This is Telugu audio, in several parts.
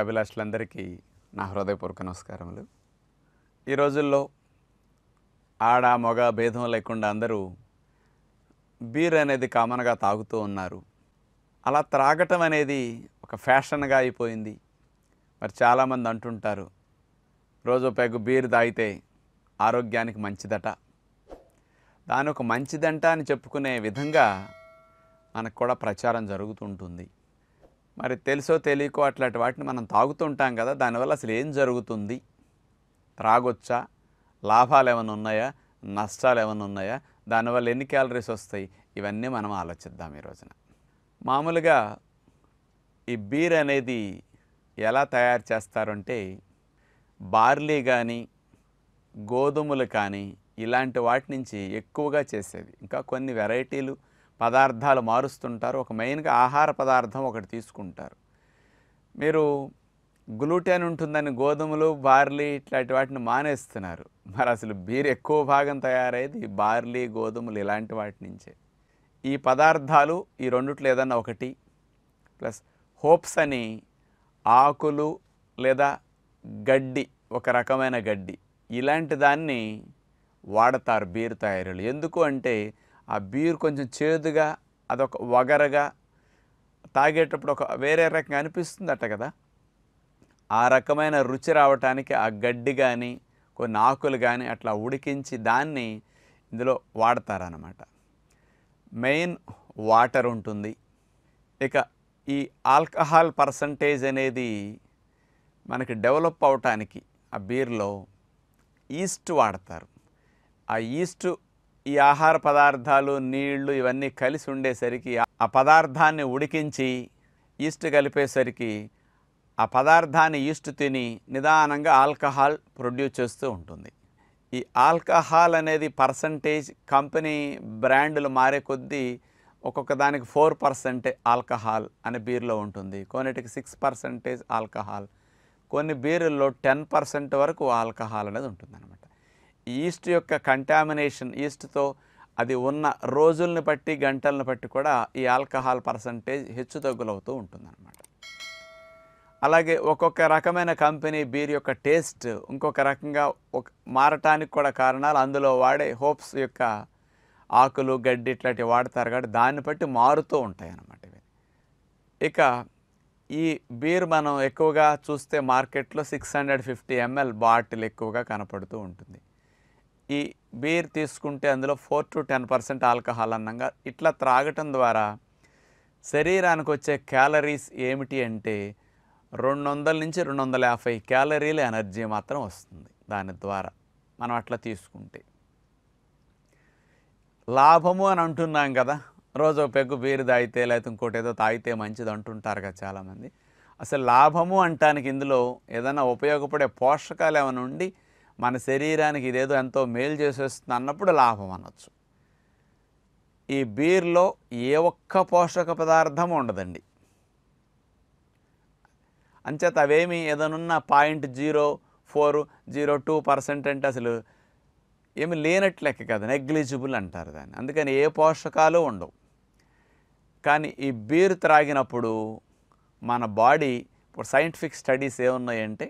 అభిలాషులందరికీ నా హృదయపూర్వక నమస్కారములు ఈ రోజుల్లో ఆడ మగ భేదం లేకుండా అందరూ బీర్ అనేది కామన్గా తాగుతూ ఉన్నారు అలా త్రాగటం అనేది ఒక ఫ్యాషన్గా అయిపోయింది మరి చాలామంది అంటుంటారు రోజు పెగ్గు బీర్ తాగితే ఆరోగ్యానికి మంచిదట దాని ఒక మంచిదంట అని చెప్పుకునే విధంగా మనకు కూడా ప్రచారం జరుగుతుంటుంది మరి తెలుసో తెలియకో అట్లాంటి వాటిని మనం తాగుతుంటాం కదా దానివల్ల అసలు ఏం జరుగుతుంది త్రాగొచ్చా లాభాలు ఏమైనా ఉన్నాయా నష్టాలు ఏమైనా ఉన్నాయా దానివల్ల ఎన్ని క్యాలరీస్ వస్తాయి ఇవన్నీ మనం ఆలోచిద్దాం ఈ రోజున మామూలుగా ఈ బీర్ అనేది ఎలా తయారు చేస్తారంటే బార్లీ కానీ గోధుమలు కానీ ఇలాంటి వాటి నుంచి ఎక్కువగా చేసేది ఇంకా కొన్ని వెరైటీలు పదార్థాలు మారుస్తుంటారు ఒక మెయిన్గా ఆహార పదార్థం ఒకటి తీసుకుంటారు మీరు గ్లూటెన్ ఉంటుందని గోధుమలు బార్లీ ఇట్లాంటి వాటిని మానేస్తున్నారు మరి అసలు బీర్ ఎక్కువ భాగం తయారయ్యేది బార్లీ గోధుమలు ఇలాంటి వాటి నుంచే ఈ పదార్థాలు ఈ రెండుట్లో ఏదన్నా ఒకటి ప్లస్ హోప్స్ అని ఆకులు లేదా గడ్డి ఒక రకమైన గడ్డి ఇలాంటి దాన్ని వాడతారు బీర్ తయారీలు ఎందుకు అంటే ఆ బీర్ కొంచెం చేదుగా అదొక వగరగా తాగేటప్పుడు ఒక వేరే రకంగా అనిపిస్తుంది అట్ట కదా ఆ రకమైన రుచి రావటానికి ఆ గడ్డి కానీ కొన్ని ఆకులు కానీ అట్లా ఉడికించి దాన్ని ఇందులో వాడతారనమాట మెయిన్ వాటర్ ఉంటుంది ఇక ఈ ఆల్కహాల్ పర్సంటేజ్ అనేది మనకి డెవలప్ అవటానికి ఆ బీర్లో ఈస్ట్ వాడతారు ఆ ఈస్ట్ ఈ ఆహార పదార్థాలు నీళ్లు ఇవన్నీ కలిసి ఉండేసరికి ఆ పదార్థాన్ని ఉడికించి ఈస్ట్ కలిపేసరికి ఆ పదార్థాన్ని ఈస్ట్ తిని నిదానంగా ఆల్కహాల్ ప్రొడ్యూస్ చేస్తూ ఉంటుంది ఈ ఆల్కహాల్ అనేది పర్సంటేజ్ కంపెనీ బ్రాండ్లు మారే కొద్దీ ఒక్కొక్క దానికి ఫోర్ పర్సెంటే ఆల్కహాల్ అనే బీర్లో ఉంటుంది కొన్నిటికి సిక్స్ పర్సెంటేజ్ ఆల్కహాల్ కొన్ని బీరుల్లో టెన్ పర్సెంట్ వరకు ఆల్కహాల్ అనేది ఉంటుంది అనమాట ఈస్ట్ యొక్క కంటామినేషన్ ఈస్ట్తో అది ఉన్న రోజుల్ని బట్టి గంటలను బట్టి కూడా ఈ ఆల్కహాల్ పర్సంటేజ్ హెచ్చు తగ్గులవుతూ ఉంటుందన్నమాట అలాగే ఒక్కొక్క రకమైన కంపెనీ బీర్ యొక్క టేస్ట్ ఇంకొక రకంగా ఒక మారటానికి కూడా కారణాలు అందులో వాడే హోప్స్ యొక్క ఆకులు గడ్డి ఇట్లాంటివి వాడతారు కాబట్టి దాన్ని బట్టి మారుతూ ఉంటాయి అన్నమాట ఇవి ఇక ఈ బీర్ మనం ఎక్కువగా చూస్తే మార్కెట్లో six hundred fifty ML bottle ఎక్కువగా కనపడుతూ ఉంటుంది ఈ బీర్ తీసుకుంటే అందులో four to ten percent alcohol అన్నంగా ఇట్లా త్రాగటం ద్వారా శరీరానికి వచ్చే క్యాలరీస్ ఏమిటి అంటే రెండు వందల నుంచి రెండు వందల యాభై క్యాలరీల ఎనర్జీ మాత్రం వస్తుంది దాని ద్వారా మనం అట్లా తీసుకుంటే లాభము అని అంటున్నాం కదా రోజు పెగ్గు బీరు తాగితే లేకపోతే ఇంకోటి ఏదో తాగితే మంచిది అంటుంటారు కదా చాలామంది అసలు లాభము అంటానికి ఇందులో ఏదైనా ఉపయోగపడే పోషకాలు ఏమైనా ఉండి మన శరీరానికి ఇదేదో ఎంతో మేలు చేసేస్తుంది అన్నప్పుడు లాభం అనొచ్చు ఈ బీర్లో ఏ ఒక్క పోషక పదార్థం ఉండదండి అంచేత అవేమి ఏదనున్నా point zero four zero two percent అంటే అసలు ఏమి లేనట్లు లెక్క కదా నెగ్లిజిబుల్ అంటారు దాన్ని అందుకని ఏ పోషకాలు ఉండవు కానీ ఈ బీర్ త్రాగినప్పుడు మన బాడీ ఇప్పుడు సైంటిఫిక్ స్టడీస్ ఏమున్నాయంటే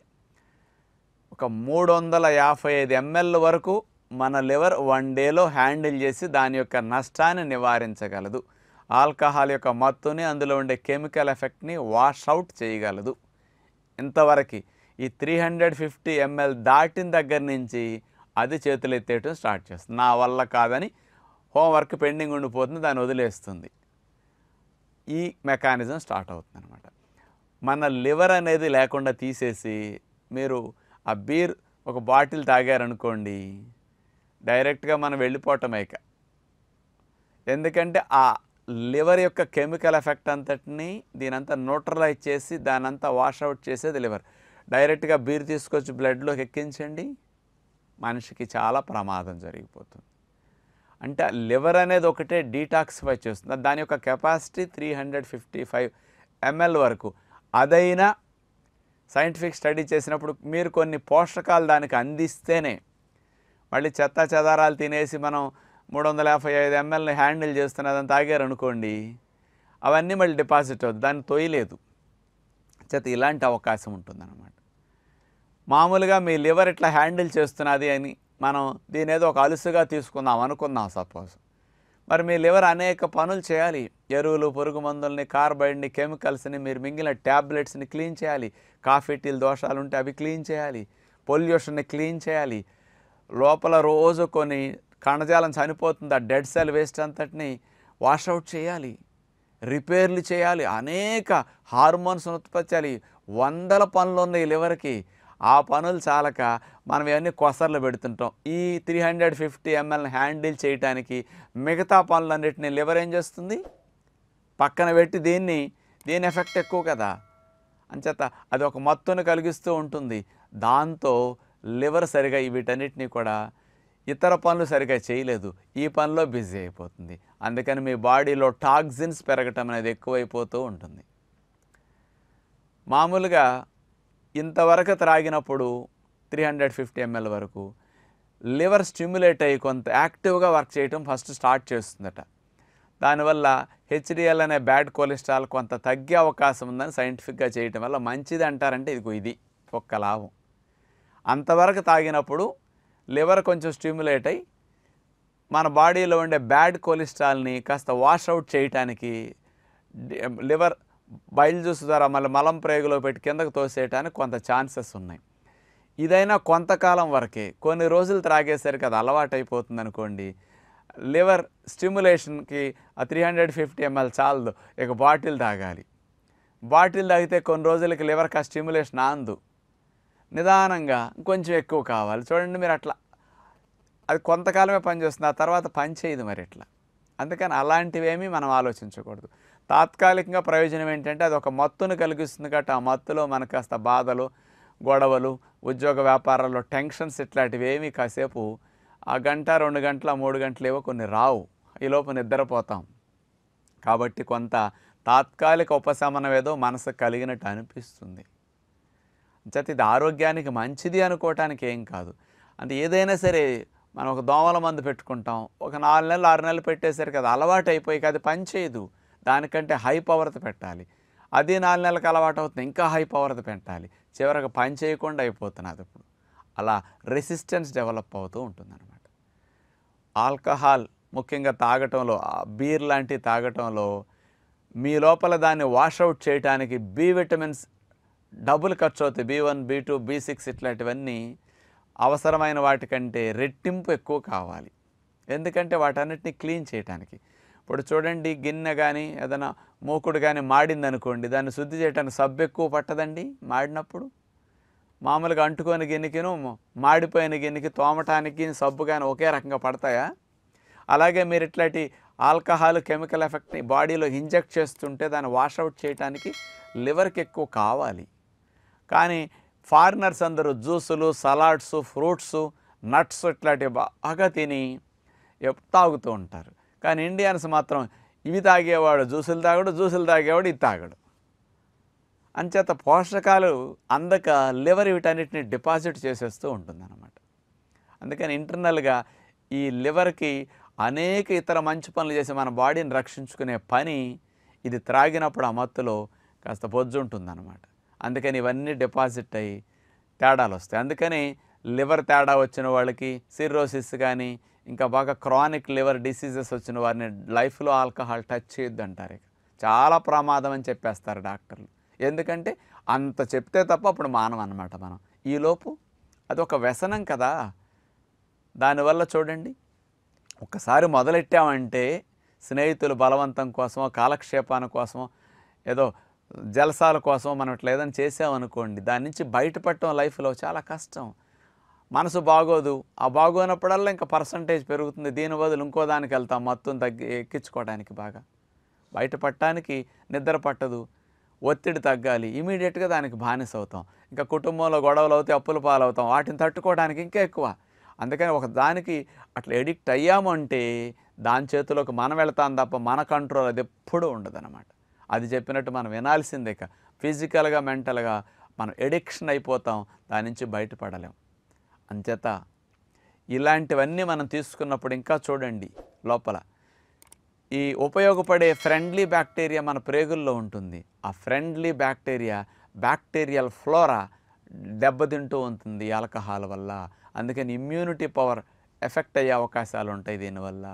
ఒక మూడు వందల యాభై ఐదు ఎంఎల్ వరకు మన లివర్ వన్ డేలో హ్యాండిల్ చేసి దాని యొక్క నష్టాన్ని నివారించగలదు ఆల్కహాల్ యొక్క మత్తుని అందులో ఉండే కెమికల్ ఎఫెక్ట్ని వాషౌట్ చేయగలదు ఇంతవరకు ఈ త్రీ హండ్రెడ్ ఫిఫ్టీ ఎంఎల్ దాటిన దగ్గర నుంచి అది చేతులు ఎత్తేయటం స్టార్ట్ చేస్తుంది నా వల్ల కాదని హోంవర్క్ పెండింగ్ ఉండిపోతుంది దాన్ని వదిలేస్తుంది ఈ మెకానిజం స్టార్ట్ అవుతుంది అనమాట మన లివర్ అనేది లేకుండా తీసేసి మీరు ఆ బీర్ ఒక బాటిల్ తాగారనుకోండి డైరెక్ట్గా మనం వెళ్ళిపోవటమేక ఇక ఎందుకంటే ఆ లివర్ యొక్క కెమికల్ ఎఫెక్ట్ అంతటిని దీనంతా న్యూట్రలైజ్ చేసి దానంతా వాషౌట్ చేసేది లివర్ డైరెక్ట్గా బీర్ తీసుకొచ్చి బ్లడ్లోకి ఎక్కించండి మనిషికి చాలా ప్రమాదం జరిగిపోతుంది అంటే లివర్ అనేది ఒకటే డీటాక్సిఫై చేస్తుంది దాని యొక్క capacity three hundred fifty five ML వరకు అదైనా సైంటిఫిక్ స్టడీ చేసినప్పుడు మీరు కొన్ని పోషకాలు దానికి అందిస్తేనే మళ్ళీ చెత్త చెదారాలు తినేసి మనం మూడు వందల యాభై ఐదు ఎంఎల్ని హ్యాండిల్ చేస్తున్న దాన్ని తాగారనుకోండి అవన్నీ మళ్ళీ డిపాజిట్ అవుతుంది దాన్ని తొయ్యలేదు చేత ఇలాంటి అవకాశం ఉంటుందన్నమాట మామూలుగా మీ లివర్ ఇట్లా హ్యాండిల్ చేస్తున్నది అని మనం దీని ఏదో ఒక అలుసుగా తీసుకుందాం అనుకుందాం సపోజ్ మరి మీ లివర్ అనేక పనులు చేయాలి ఎరువులు పురుగు మందుల్ని కార్బైడ్ని కెమికల్స్ని మీరు మింగిన ట్యాబ్లెట్స్ని క్లీన్ చేయాలి కాఫీ టీలు దోషాలు ఉంటే అవి క్లీన్ చేయాలి పొల్యూషన్ని క్లీన్ చేయాలి లోపల రోజు కొన్ని కణజాలం చనిపోతుంది ఆ డెడ్ సెల్ వేస్ట్ అంతటిని వాషౌట్ చేయాలి రిపేర్లు చేయాలి అనేక హార్మోన్స్ ఉత్పత్తి చేయాలి వందల పనులు ఉన్నాయి లివర్కి ఆ పనులు చాలక మనం ఇవన్నీ కొసర్లు పెడుతుంటాం ఈ త్రీ హండ్రెడ్ ఫిఫ్టీ ఎంఎల్ని హ్యాండిల్ చేయడానికి మిగతా పనులన్నిటిని లివర్ ఏం చేస్తుంది పక్కన పెట్టి దీన్ని దీని ఎఫెక్ట్ ఎక్కువ కదా అంచేత అది ఒక మత్తును కలిగిస్తూ ఉంటుంది దాంతో లివర్ సరిగా వీటన్నిటినీ కూడా ఇతర పనులు సరిగా చేయలేదు ఈ పనిలో బిజీ అయిపోతుంది అందుకని మీ బాడీలో టాక్సిన్స్ పెరగటం అనేది ఎక్కువైపోతూ ఉంటుంది మామూలుగా ఇంతవరకు త్రాగినప్పుడు త్రీ హండ్రెడ్ ఫిఫ్టీ ఎంఎల్ వరకు లివర్ స్టిమ్యులేట్ అయ్యి కొంత యాక్టివ్గా వర్క్ చేయటం ఫస్ట్ స్టార్ట్ చేస్తుందట దానివల్ల హెచ్డిఎల్ అనే బ్యాడ్ కొలెస్ట్రాల్ కొంత తగ్గే అవకాశం ఉందని సైంటిఫిక్గా చేయటం వల్ల మంచిది అంటారంటే ఇదిగో ఇది ఒక్క లాభం అంతవరకు తాగినప్పుడు లివర్ కొంచెం స్టిమ్యులేట్ అయ్యి మన బాడీలో ఉండే బ్యాడ్ కొలెస్ట్రాల్ని కాస్త వాష్ అవుట్ చేయటానికి లివర్ బయలుజూసు ద్వారా మళ్ళీ మలం ప్రేగులో పెట్టి కిందకు తోసేయటానికి కొంత ఛాన్సెస్ ఉన్నాయి ఇదైనా కొంతకాలం వరకే కొన్ని రోజులు త్రాగేసరికి అది అయిపోతుంది అనుకోండి లివర్ స్టిమ్యులేషన్కి ఆ త్రీ హండ్రెడ్ ఫిఫ్టీ ఎంఎల్ చాలదు ఇక బాటిల్ తాగాలి బాటిల్ తాగితే కొన్ని రోజులకి లివర్కి ఆ స్టిమ్యులేషన్ ఆందు నిదానంగా కొంచెం ఎక్కువ కావాలి చూడండి మీరు అట్లా అది కొంతకాలమే పనిచేస్తుంది ఆ తర్వాత పనిచేయదు మరి ఇట్లా అందుకని అలాంటివేమీ మనం ఆలోచించకూడదు తాత్కాలికంగా ప్రయోజనం ఏంటంటే అది ఒక మత్తును కలిగిస్తుంది కాబట్టి ఆ మత్తులో మనకు కాస్త బాధలు గొడవలు ఉద్యోగ వ్యాపారాల్లో టెన్షన్స్ ఇట్లాంటివి ఏమీ కాసేపు ఆ గంట రెండు గంటల మూడు గంటలు ఏవో కొన్ని రావు ఈ లోపు నిద్రపోతాం కాబట్టి కొంత తాత్కాలిక ఉపశమనం ఏదో మనసు కలిగినట్టు అనిపిస్తుంది అంచేత ఇది ఆరోగ్యానికి మంచిది అనుకోవటానికి ఏం కాదు అంటే ఏదైనా సరే మనం ఒక దోమల మందు పెట్టుకుంటాం ఒక నాలుగు నెలలు ఆరు నెలలు పెట్టేసరికి అది అలవాటు అయిపోయి పని చేయదు దానికంటే హై పవర్త పెట్టాలి అది నాలుగు నెలలకు అలవాటు అవుతుంది ఇంకా హై పవర్త పెట్టాలి చివరికి పని చేయకుండా అయిపోతున్నది ఇప్పుడు అలా రెసిస్టెన్స్ డెవలప్ అవుతూ ఉంటుందన్నమాట ఆల్కహాల్ ముఖ్యంగా తాగటంలో బీర్ లాంటివి తాగటంలో మీ లోపల దాన్ని వాషౌట్ చేయడానికి బి విటమిన్స్ డబుల్ ఖర్చు అవుతాయి B one B two B six ఇట్లాంటివన్నీ అవసరమైన వాటికంటే రెట్టింపు ఎక్కువ కావాలి ఎందుకంటే వాటన్నిటిని క్లీన్ చేయడానికి ఇప్పుడు చూడండి గిన్నె కానీ ఏదైనా మూకుడు కానీ మాడిందనుకోండి దాన్ని శుద్ధి చేయడానికి సబ్బు ఎక్కువ పట్టదండి మాడినప్పుడు మామూలుగా అంటుకొని గిన్నెకిను మాడిపోయిన గిన్నెకి తోమటానికి సబ్బు కానీ ఒకే రకంగా పడతాయా అలాగే మీరు ఇట్లాంటి ఆల్కహాల్ కెమికల్ ఎఫెక్ట్ని బాడీలో ఇంజెక్ట్ చేస్తుంటే దాన్ని వాషౌట్ చేయడానికి లివర్కి ఎక్కువ కావాలి కానీ ఫారినర్స్ అందరూ జ్యూసులు సలాడ్స్ ఫ్రూట్స్ నట్స్ ఇట్లాంటివి బాగా తిని తాగుతూ ఉంటారు కానీ ఇండియన్స్ మాత్రం ఇవి తాగేవాడు జ్యూసులు తాగడు జ్యూసులు తాగేవాడు ఇది తాగడు అంచేత పోషకాలు అందక లివర్ వీటన్నిటిని డిపాజిట్ చేసేస్తూ ఉంటుందన్నమాట అందుకని ఇంటర్నల్గా ఈ లివర్కి అనేక ఇతర మంచి పనులు చేసి మన బాడీని రక్షించుకునే పని ఇది త్రాగినప్పుడు ఆ మత్తులో కాస్త పొజ్జు అందుకని ఇవన్నీ డిపాజిట్ అయ్యి తేడాలు వస్తాయి అందుకని లివర్ తేడా వచ్చిన వాళ్ళకి సిర్రోసిస్ కానీ ఇంకా బాగా క్రానిక్ లివర్ డిసీజెస్ వచ్చిన వారిని లైఫ్లో ఆల్కహాల్ టచ్ చేయొద్దు అంటారు ఇక చాలా ప్రమాదం అని చెప్పేస్తారు డాక్టర్లు ఎందుకంటే అంత చెప్తే తప్ప అప్పుడు మానం అనమాట మనం ఈలోపు అది ఒక వ్యసనం కదా దానివల్ల చూడండి ఒకసారి మొదలెట్టామంటే స్నేహితులు బలవంతం కోసమో కాలక్షేపాన కోసమో ఏదో జలసాల కోసం మనం ఇట్లా ఏదైనా చేసామనుకోండి దాని నుంచి బయటపడటం లైఫ్లో చాలా కష్టం మనసు బాగోదు ఆ బాగోనప్పుడల్లా ఇంకా పర్సంటేజ్ పెరుగుతుంది దీని బదులు ఇంకో దానికి వెళ్తాం మొత్తం తగ్గి ఎక్కించుకోవడానికి బాగా బయట పట్టడానికి నిద్ర పట్టదు ఒత్తిడి తగ్గాలి ఇమీడియట్గా దానికి బానిస అవుతాం ఇంకా కుటుంబంలో గొడవలు అవుతాయి అప్పులు పాలవుతాం వాటిని తట్టుకోవడానికి ఇంకా ఎక్కువ అందుకని ఒక దానికి అట్లా ఎడిక్ట్ అయ్యామంటే దాని చేతిలోకి మనం వెళ్తాం తప్ప మన కంట్రోల్ అది ఎప్పుడూ ఉండదన్నమాట అది చెప్పినట్టు మనం వినాల్సిందే ఫిజికల్గా మెంటల్గా మనం ఎడిక్షన్ అయిపోతాం దాని నుంచి బయటపడలేము అంచేత ఇలాంటివన్నీ మనం తీసుకున్నప్పుడు ఇంకా చూడండి లోపల ఈ ఉపయోగపడే ఫ్రెండ్లీ బ్యాక్టీరియా మన ప్రేగుల్లో ఉంటుంది ఆ ఫ్రెండ్లీ బ్యాక్టీరియా బ్యాక్టీరియల్ ఫ్లోరా దెబ్బతింటూ ఉంటుంది ఆల్కహాల్ వల్ల అందుకని ఇమ్యూనిటీ పవర్ ఎఫెక్ట్ అయ్యే అవకాశాలు ఉంటాయి దీనివల్ల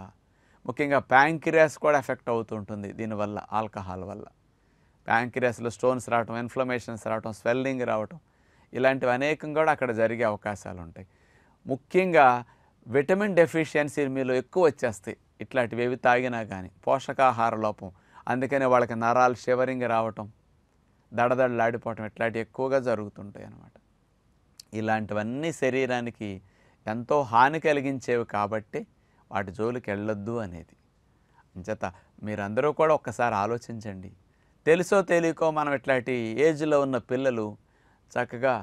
ముఖ్యంగా ప్యాంక్రియాస్ కూడా ఎఫెక్ట్ అవుతూ ఉంటుంది దీనివల్ల ఆల్కహాల్ వల్ల ప్యాంక్రియాస్లో స్టోన్స్ రావటం ఇన్ఫ్లమేషన్స్ రావటం స్వెల్లింగ్ రావటం ఇలాంటివి అనేకం కూడా అక్కడ జరిగే అవకాశాలు ఉంటాయి ముఖ్యంగా విటమిన్ డెఫిషియన్సీ మీలో ఎక్కువ వచ్చేస్తాయి ఇట్లాంటివి ఏవి తాగినా కానీ పోషకాహార లోపం అందుకనే వాళ్ళకి నరాలు షివరింగ్ రావటం దడదడలాడిపోవటం ఇట్లాంటివి ఎక్కువగా జరుగుతుంటాయి అన్నమాట ఇలాంటివన్నీ శరీరానికి ఎంతో హాని కలిగించేవి కాబట్టి వాటి జోలికి వెళ్ళొద్దు అనేది అంచేత మీరందరూ కూడా ఒక్కసారి ఆలోచించండి తెలుసో తెలియకో మనం ఇట్లాంటి ఏజ్లో ఉన్న పిల్లలు చక్కగా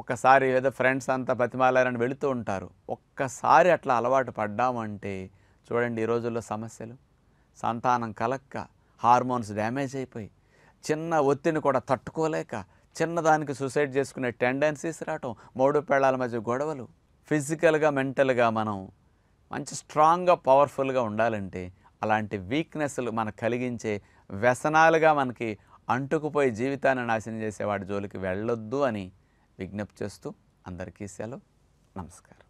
ఒక్కసారి ఏదో ఫ్రెండ్స్ అంతా బతిమాలని వెళుతూ ఉంటారు ఒక్కసారి అట్లా అలవాటు పడ్డామంటే చూడండి ఈ రోజుల్లో సమస్యలు సంతానం కలక్క హార్మోన్స్ డ్యామేజ్ అయిపోయి చిన్న ఒత్తిడిని కూడా తట్టుకోలేక చిన్నదానికి సూసైడ్ చేసుకునే టెండెన్సీస్ రావటం మూడు పేళాల మధ్య గొడవలు ఫిజికల్గా మెంటల్గా మనం మంచి స్ట్రాంగ్గా పవర్ఫుల్గా ఉండాలంటే అలాంటి వీక్నెస్లు మనకు కలిగించే వ్యసనాలుగా మనకి అంటుకుపోయి జీవితాన్ని నాశనం చేసేవాడి జోలికి వెళ్ళొద్దు అని విజ్ఞప్తి చేస్తూ అందరికీ సెలవు నమస్కారం